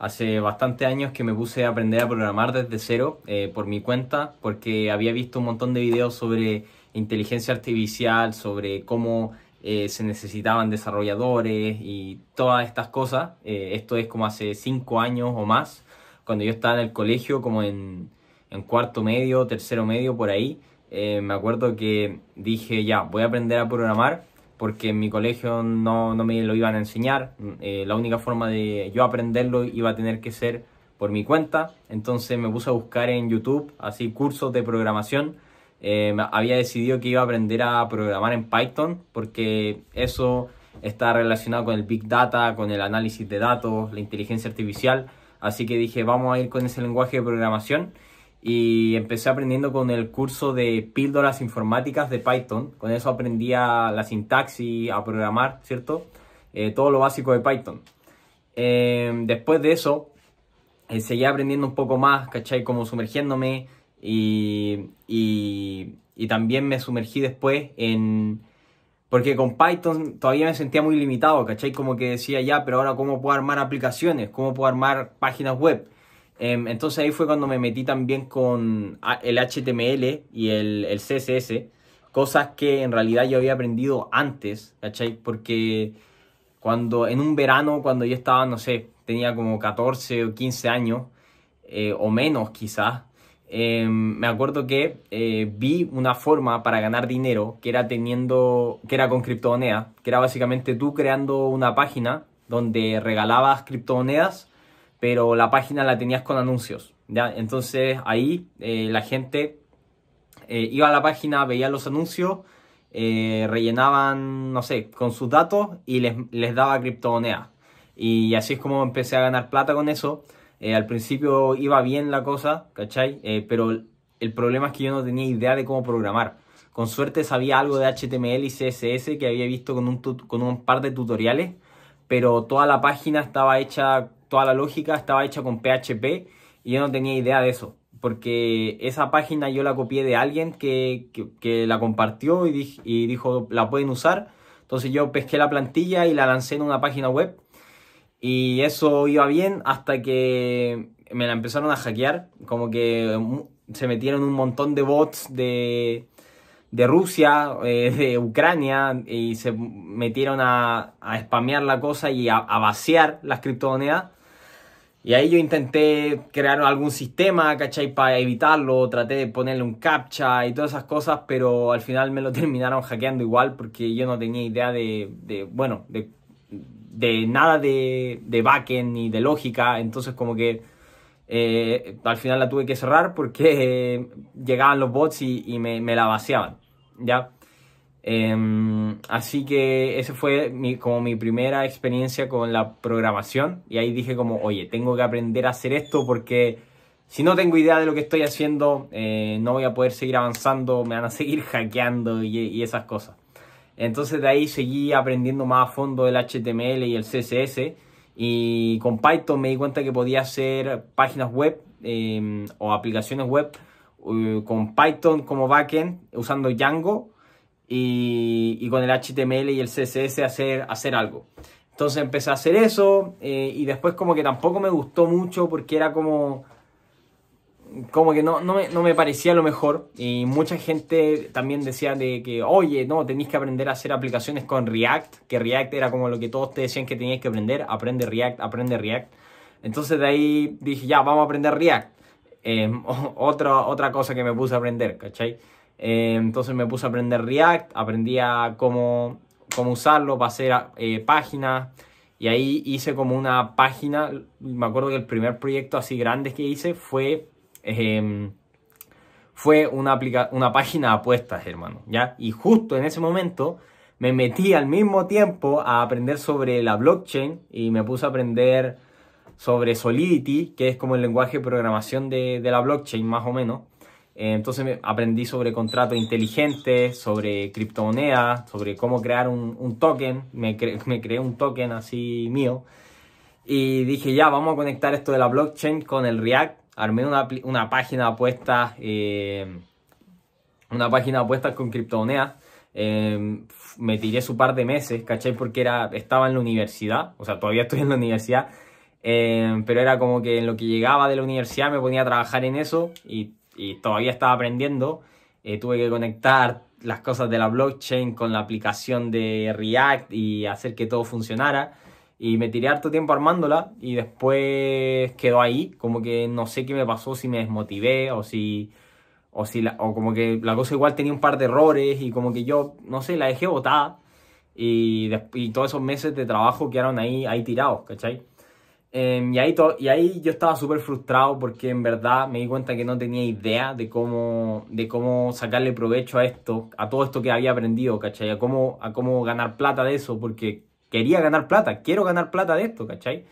Hace bastantes años que me puse a aprender a programar desde cero eh, por mi cuenta porque había visto un montón de videos sobre inteligencia artificial, sobre cómo eh, se necesitaban desarrolladores y todas estas cosas. Eh, esto es como hace cinco años o más, cuando yo estaba en el colegio, como en, en cuarto medio, tercero medio, por ahí. me acuerdo que dije, ya, voy a aprender a programar porque en mi colegio no, no me lo iban a enseñar. Eh, la única forma de yo aprenderlo iba a tener que ser por mi cuenta. Entonces me puse a buscar en YouTube así cursos de programación. Eh, había decidido que iba a aprender a programar en Python porque eso está relacionado con el Big Data, con el análisis de datos, la inteligencia artificial. Así que dije, vamos a ir con ese lenguaje de programación y empecé aprendiendo con el curso de píldoras informáticas de Python. Con eso aprendía la sintaxis, a programar, ¿cierto? Eh, todo lo básico de Python. Em, después de eso, eh, seguí aprendiendo un poco más, ¿cachai? Como sumergiéndome y, y también me sumergí después en... Porque con Python todavía me sentía muy limitado, ¿cachai? Como que decía ya, pero ahora cómo puedo armar aplicaciones, cómo puedo armar páginas web. Em, entonces ahí fue cuando me metí también con ah, el HTML y el, CSS, cosas que en realidad yo había aprendido antes, ¿cachai? Porque cuando en un verano, cuando yo estaba, no sé, tenía como 14 o 15 años, eh, o menos quizás, em, me acuerdo que eh, vi una forma para ganar dinero que era teniendo, que era con criptomonedas, que era básicamente tú creando una página donde regalabas criptomonedas pero la página la tenías con anuncios. ¿ya? Entonces ahí eh, la gente eh, iba a la página, veía los anuncios, eh, rellenaban, no sé, con sus datos y les, daba criptomonedas. Y así es como empecé a ganar plata con eso. al principio iba bien la cosa, ¿cachai? pero el problema es que yo no tenía idea de cómo programar. Con suerte sabía algo de HTML y CSS que había visto con un, con un par de tutoriales, pero toda la página estaba hecha toda la lógica estaba hecha con PHP y yo no tenía idea de eso, porque esa página yo la copié de alguien que, la compartió y, dijo, la pueden usar. Entonces yo pesqué la plantilla y la lancé en una página web y eso iba bien hasta que me la empezaron a hackear, como que um, se metieron un montón de bots de, de Rusia, eh, de Ucrania, y se metieron a, a spamear la cosa y a, a vaciar las criptomonedas. Y ahí yo intenté crear algún sistema, ¿cachai? Para evitarlo, traté de ponerle un captcha y todas esas cosas, pero al final me lo terminaron hackeando igual porque yo no tenía idea de, bueno, de, nada de, de backend ni de lógica, entonces como que eh, al final la tuve que cerrar porque eh, llegaban los bots y, me, la vaciaban, ¿ya? Em, así que esa fue como mi primera experiencia con la programación y ahí dije como, oye, tengo que aprender a hacer esto porque si no tengo idea de lo que estoy haciendo, eh, no voy a poder seguir avanzando, me van a seguir hackeando y, esas cosas. Entonces de ahí seguí aprendiendo más a fondo el HTML y el CSS y con Python me di cuenta que podía hacer páginas web eh, o aplicaciones web eh, con Python como backend usando Django y, con el HTML y el CSS hacer, hacer algo. Entonces empecé a hacer eso eh, y después como que tampoco me gustó mucho porque era como... Como que no, no, me, no me parecía lo mejor y mucha gente también decía de que, oye, no, tenéis que aprender a hacer aplicaciones con React, que React era como lo que todos te decían que tenías que aprender, aprende React, aprende React. Entonces de ahí dije, ya, vamos a aprender React. Eh, otra, otra cosa que me puse a aprender, ¿cachai? Eh, entonces me puse a aprender React, aprendí a cómo, usarlo para hacer eh, páginas. Y ahí hice como una página. Me acuerdo que el primer proyecto así grande que hice fue. Em, fue una, una página de apuestas, hermano. ¿ya? Y justo en ese momento me metí al mismo tiempo a aprender sobre la blockchain y me puse a aprender sobre Solidity, que es como el lenguaje de programación de, de la blockchain, más o menos. Eh, entonces aprendí sobre contratos inteligentes, sobre criptomonedas, sobre cómo crear un, token. Me, creé un token así mío. Y dije, ya, vamos a conectar esto de la blockchain con el React. Armé una, página de apuestas, eh, una página con criptomonedas. Em, me tiré su par de meses, ¿cachai? Porque era, estaba en la universidad, o sea, todavía estoy en la universidad. Em, pero era como que en lo que llegaba de la universidad me ponía a trabajar en eso y y todavía estaba aprendiendo. Eh, tuve que conectar las cosas de la blockchain con la aplicación de React y hacer que todo funcionara. Y me tiré harto tiempo armándola y después quedó ahí, como que no sé qué me pasó, si me desmotivé o si... O, si la, o como que la cosa igual tenía un par de errores y como que yo, no sé, la dejé botada y, y todos esos meses de trabajo quedaron ahí, ahí tirados, ¿cachai? Em, y, ahí y ahí yo estaba súper frustrado porque en verdad me di cuenta que no tenía idea de cómo, de cómo sacarle provecho a esto, a todo esto que había aprendido, ¿cachai? A cómo, a cómo ganar plata de eso, porque quería ganar plata, quiero ganar plata de esto, ¿cachai?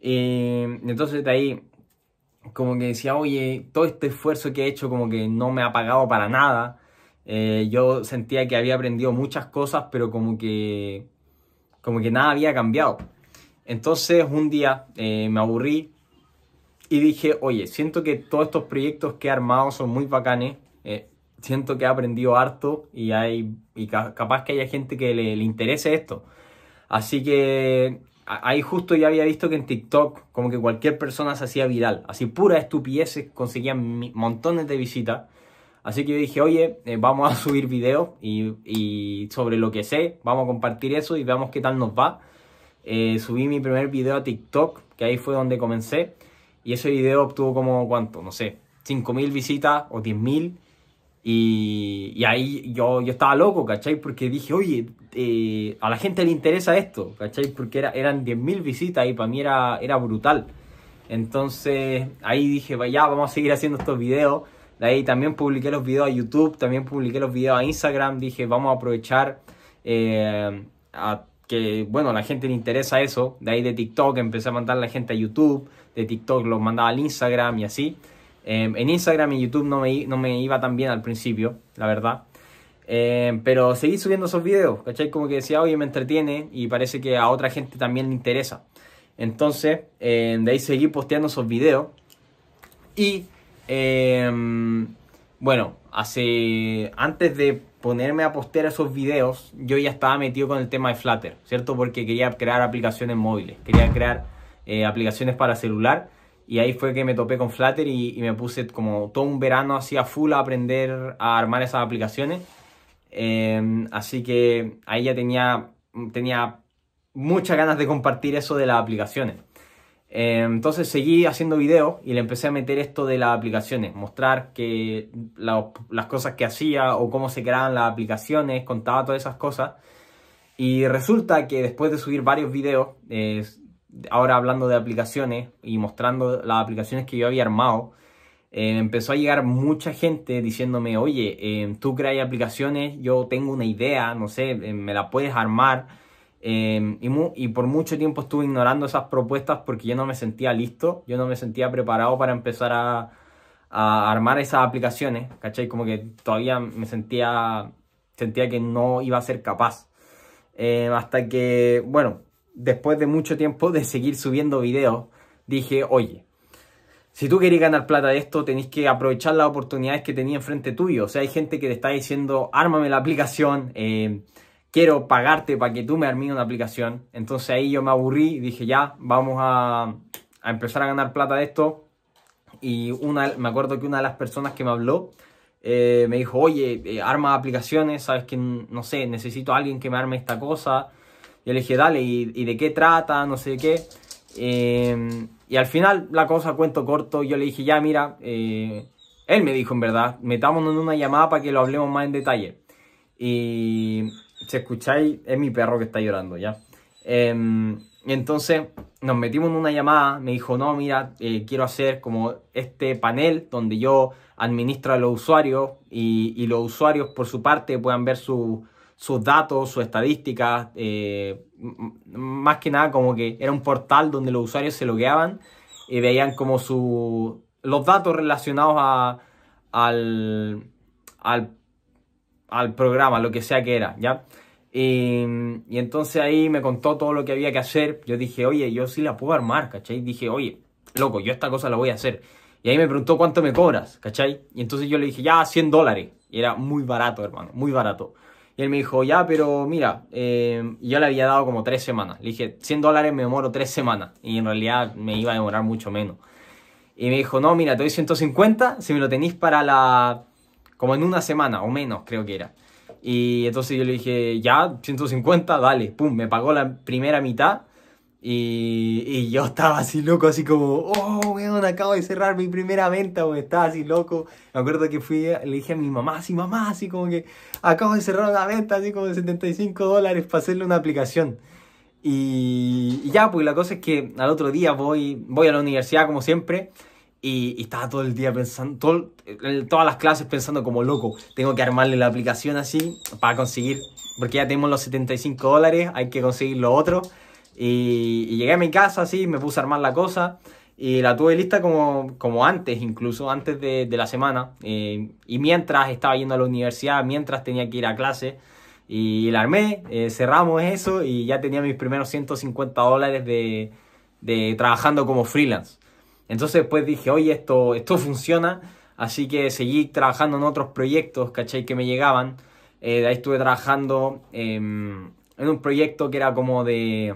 Em, entonces de ahí como que decía, oye, todo este esfuerzo que he hecho como que no me ha pagado para nada. Eh, yo sentía que había aprendido muchas cosas, pero como que, como que nada había cambiado. Entonces un día eh, me aburrí y dije, oye, siento que todos estos proyectos que he armado son muy bacanes, eh, siento que he aprendido harto y, hay, capaz que haya gente que le, interese esto. Así que ahí justo ya había visto que en TikTok como que cualquier persona se hacía viral, así pura estupidez, conseguían montones de visitas. Así que yo dije, oye, eh, vamos a subir videos y sobre lo que sé, vamos a compartir eso y veamos qué tal nos va. Eh, subí mi primer video a TikTok, que ahí fue donde comencé. Y ese video obtuvo como, ¿cuánto? No sé, 5.000 visitas o 10.000. Y, y ahí yo, yo estaba loco, ¿cachai? Porque dije, oye, eh, a la gente le interesa esto, ¿cachai? Porque era, eran 10.000 visitas y para mí era, era brutal. Entonces ahí dije, vaya, vamos a seguir haciendo estos videos. De ahí también publiqué los videos a YouTube, también publiqué los videos a Instagram. Dije, vamos a aprovechar eh, a que bueno, la gente le interesa eso. De ahí de TikTok empecé a mandar a la gente a YouTube, de TikTok los mandaba al Instagram y así. Em, en Instagram y YouTube no me, no me iba tan bien al principio, la verdad. Em, pero seguí subiendo esos videos, ¿cachai? Como que decía, oye, me entretiene y parece que a otra gente también le interesa. Entonces, em, de ahí seguí posteando esos videos. Y, bueno, hace antes de ponerme a postear esos videos, yo ya estaba metido con el tema de Flutter, ¿cierto? Porque quería crear aplicaciones móviles, quería crear eh, aplicaciones para celular y ahí fue que me topé con Flutter y, me puse como todo un verano así a full a aprender a armar esas aplicaciones. Em, así que ahí ya tenía, tenía muchas ganas de compartir eso de las aplicaciones. Eh, entonces seguí haciendo videos y le empecé a meter esto de las aplicaciones, mostrar que las cosas que hacía o cómo se creaban las aplicaciones, contaba todas esas cosas. Y resulta que después de subir varios videos, ahora hablando de aplicaciones y mostrando las aplicaciones que yo había armado, eh, empezó a llegar mucha gente diciéndome, oye, eh, tú creas aplicaciones, yo tengo una idea, no sé, me la puedes armar Em, y, por mucho tiempo estuve ignorando esas propuestas porque yo no me sentía listo, yo no me sentía preparado para empezar a, armar esas aplicaciones, ¿cachai? Como que todavía me sentía, sentía que no iba a ser capaz. Em, hasta que, bueno, después de mucho tiempo de seguir subiendo videos, dije, oye, si tú querés ganar plata de esto, tenés que aprovechar las oportunidades que tenía enfrente tuyo. O sea, hay gente que te está diciendo, ármame la aplicación, eh, quiero pagarte para que tú me armes una aplicación. Entonces ahí yo me aburrí y dije, ya, vamos a, empezar a ganar plata de esto. Y una, me acuerdo que una de las personas que me habló eh, me dijo, oye, eh, arma aplicaciones, sabes que, no sé, necesito a alguien que me arme esta cosa. Yo le dije, dale, ¿y, de qué trata? No sé qué. Em, y al final, la cosa, cuento corto, yo le dije, ya, mira, eh", él me dijo en verdad, metámonos en una llamada para que lo hablemos más en detalle. Y si escucháis, es mi perro que está llorando, ¿ya? Eh, entonces nos metimos en una llamada, me dijo, no, mira, eh, quiero hacer como este panel donde yo administro a los usuarios y, los usuarios por su parte puedan ver sus datos, sus estadísticas, eh, más que nada como que era un portal donde los usuarios se logueaban y veían como su, los datos relacionados a, al, al, al programa, lo que sea que era, ¿ya? Y, entonces ahí me contó todo lo que había que hacer. Yo dije, oye, yo sí la puedo armar, ¿cachai? Dije, oye, loco, yo esta cosa la voy a hacer. Y ahí me preguntó cuánto me cobras, ¿cachai? Y entonces yo le dije, ya, 100 dólares. Y era muy barato, hermano, muy barato. Y él me dijo, ya, pero mira, eh, yo le había dado como tres semanas. Le dije, 100 dólares me demoro tres semanas. Y en realidad me iba a demorar mucho menos. Y me dijo, no, mira, te doy 150 si me lo tenéis para la como en una semana o menos creo que era. Y entonces yo le dije, ya, 150, dale, pum, me pagó la primera mitad. Y, y yo estaba así loco, así como, oh, weón, acabo de cerrar mi primera venta, weón, estaba así loco. Me acuerdo que fui, le dije a mi mamá, así, mamá, así como que, acabo de cerrar una venta, así como de 75 dólares para hacerle una aplicación. Y, y ya, pues la cosa es que al otro día voy, voy a la universidad como siempre y, estaba todo el día pensando, eh, todas las clases pensando como loco, tengo que armarle la aplicación así para conseguir, porque ya tenemos los 75 dólares, hay que conseguir lo otro. Y, llegué a mi casa así, me puse a armar la cosa y la tuve lista como, como antes, incluso antes de, la semana. Eh, y mientras estaba yendo a la universidad, mientras tenía que ir a clase, y la armé, eh, cerramos eso y ya tenía mis primeros 150 dólares de, de trabajando como freelance. Entonces después dije, oye, esto, esto funciona, así que seguí trabajando en otros proyectos, ¿cachai? Que me llegaban. Eh, ahí estuve trabajando em, en un proyecto que era como de...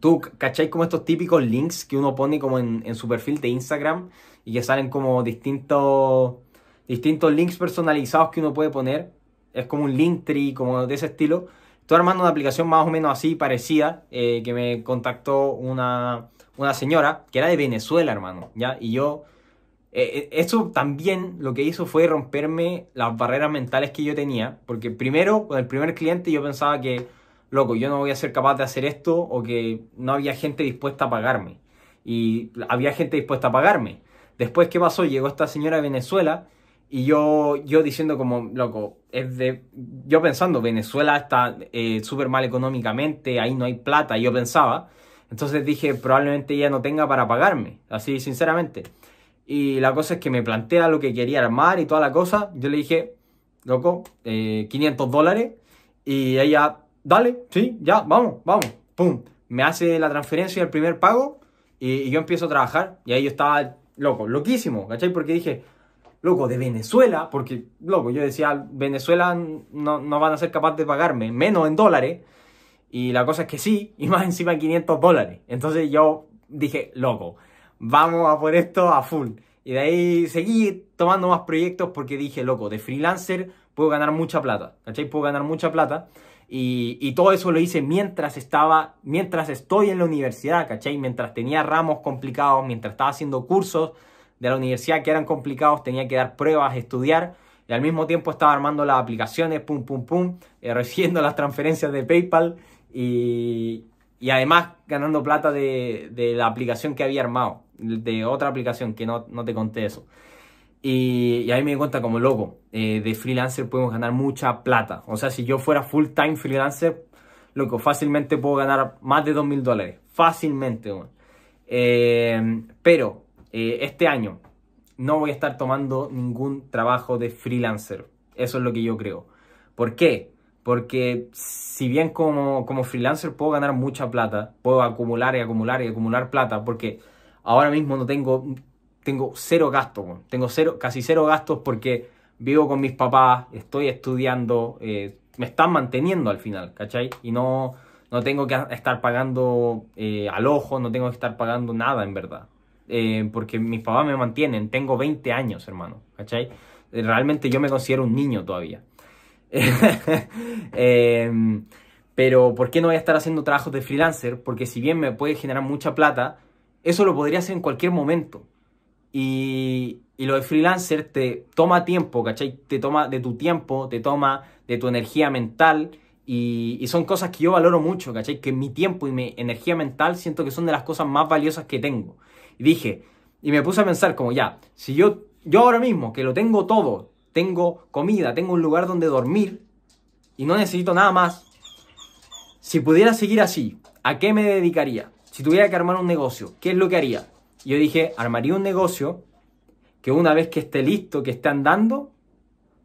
Tú, ¿cachai? Como estos típicos links que uno pone como en, su perfil de Instagram y que salen como distintos, distintos links personalizados que uno puede poner. Es como un link tree, como de ese estilo. Estoy armando una aplicación más o menos así, parecida, eh, que me contactó una una señora que era de Venezuela, hermano, ¿ya? Y yo, eh, eh, eso también lo que hizo fue romperme las barreras mentales que yo tenía, porque primero, con el primer cliente yo pensaba que, loco, yo no voy a ser capaz de hacer esto o que no había gente dispuesta a pagarme. Y había gente dispuesta a pagarme. Después, ¿qué pasó? Llegó esta señora de Venezuela y yo, yo diciendo como, loco, es de, yo pensando, Venezuela está eh, súper mal económicamente, ahí no hay plata, yo pensaba. Entonces dije, probablemente ella no tenga para pagarme, así sinceramente. Y la cosa es que me plantea lo que quería armar y toda la cosa. Yo le dije, loco, 500 eh, dólares. Y ella, dale, sí, ya, vamos, vamos. Pum, me hace la transferencia el primer pago y, yo empiezo a trabajar. Y ahí yo estaba loco, loquísimo, ¿cachai? Porque dije, loco, de Venezuela, porque, loco, yo decía, Venezuela no, no van a ser capaces de pagarme, menos en dólares. Y la cosa es que sí, y más encima 500 dólares. Entonces yo dije, loco, vamos a por esto a full. Y de ahí seguí tomando más proyectos porque dije, loco, de freelancer puedo ganar mucha plata, ¿cachai? Puedo ganar mucha plata. Y, y, todo eso lo hice mientras estaba, mientras estoy en la universidad, ¿cachai? Mientras tenía ramos complicados, mientras estaba haciendo cursos de la universidad que eran complicados, tenía que dar pruebas, estudiar. Y al mismo tiempo estaba armando las aplicaciones, pum, pum, pum, eh, recibiendo las transferencias de PayPal y, además ganando plata de, la aplicación que había armado, de otra aplicación que no, no te conté eso. Y, y, ahí me di cuenta como loco, eh, de freelancer podemos ganar mucha plata. O sea, si yo fuera full time freelancer, loco, fácilmente puedo ganar más de 2000 mil dólares. Fácilmente, eh, pero eh, este año no voy a estar tomando ningún trabajo de freelancer. Eso es lo que yo creo. ¿Por qué? Porque si bien como, como freelancer puedo ganar mucha plata, puedo acumular y acumular y acumular plata, porque ahora mismo no tengo, tengo cero gasto tengo cero, casi cero gastos porque vivo con mis papás, estoy estudiando, eh, me están manteniendo al final, ¿cachai? Y no, no tengo que estar pagando eh, al ojo, no tengo que estar pagando nada en verdad. Eh, porque mis papás me mantienen, tengo 20 años, hermano, ¿cachai? Eh, realmente yo me considero un niño todavía. Em, pero ¿por qué no voy a estar haciendo trabajos de freelancer? Porque si bien me puede generar mucha plata, eso lo podría hacer en cualquier momento. Y, lo de freelancer te toma tiempo, ¿cachai? Te toma de tu tiempo, te toma de tu energía mental. Y, son cosas que yo valoro mucho, ¿cachai? Que mi tiempo y mi energía mental siento que son de las cosas más valiosas que tengo. Y dije, y me puse a pensar como ya, si yo, yo ahora mismo que lo tengo todo, tengo comida, tengo un lugar donde dormir y no necesito nada más. Si pudiera seguir así, ¿a qué me dedicaría? Si tuviera que armar un negocio, ¿qué es lo que haría? Yo dije, armaría un negocio que una vez que esté listo, que esté andando,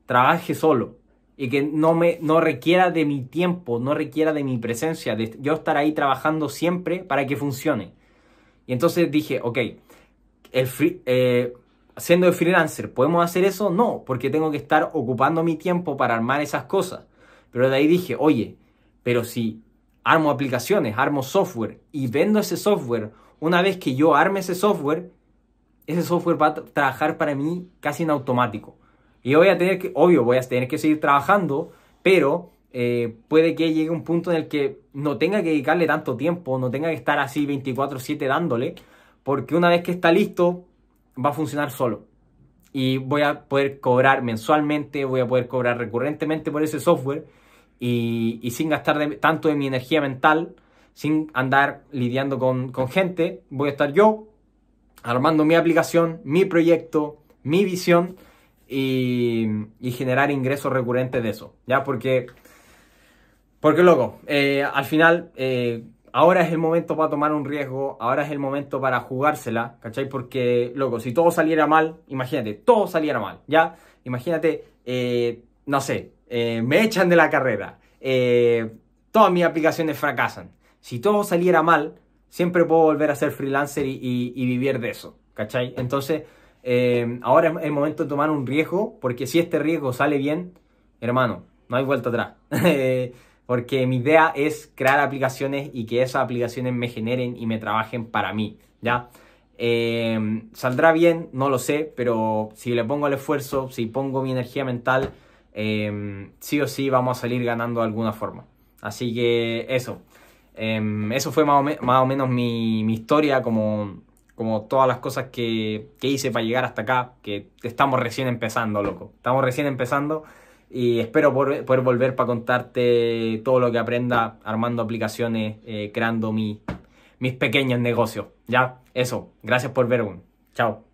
trabaje solo y que no me no requiera de mi tiempo, no requiera de mi presencia, de yo estar ahí trabajando siempre para que funcione. Y entonces dije, ok, el eh, siendo freelancer, ¿podemos hacer eso? No, porque tengo que estar ocupando mi tiempo para armar esas cosas. Pero de ahí dije, oye, pero si armo aplicaciones, armo software y vendo ese software, una vez que yo arme ese software, ese software va a trabajar para mí casi en automático. Y voy a tener que, obvio, voy a tener que seguir trabajando, pero eh, puede que llegue un punto en el que no tenga que dedicarle tanto tiempo, no tenga que estar así 24/7 dándole, porque una vez que está listo, va a funcionar solo. Y voy a poder cobrar mensualmente, voy a poder cobrar recurrentemente por ese software y, sin gastar tanto de mi energía mental, sin andar lidiando con, gente, voy a estar yo armando mi aplicación, mi proyecto, mi visión y, generar ingresos recurrentes de eso, ¿ya? Porque, porque loco, eh, al final eh, ahora es el momento para tomar un riesgo, ahora es el momento para jugársela, ¿cachai? Porque, loco, si todo saliera mal, imagínate, todo saliera mal, ¿ya? Imagínate, eh, no sé, eh, me echan de la carrera, eh, todas mis aplicaciones fracasan. Si todo saliera mal, siempre puedo volver a ser freelancer y, y vivir de eso, ¿cachai? Entonces, ahora es el momento de tomar un riesgo, porque si este riesgo sale bien, hermano, no hay vuelta atrás. porque mi idea es crear aplicaciones y que esas aplicaciones me generen y me trabajen para mí, ¿ya? Eh, ¿Saldrá bien? No lo sé, pero si le pongo el esfuerzo, si pongo mi energía mental, eh, sí o sí vamos a salir ganando de alguna forma. Así que eso. Em, eso fue más o, menos mi, historia, como, como todas las cosas que, que hice para llegar hasta acá, que estamos recién empezando, loco. Estamos recién empezando. Y espero poder, volver para contarte todo lo que aprenda armando aplicaciones, eh, creando mi, mis pequeños negocios. Ya, eso. Gracias por ver un. Chao.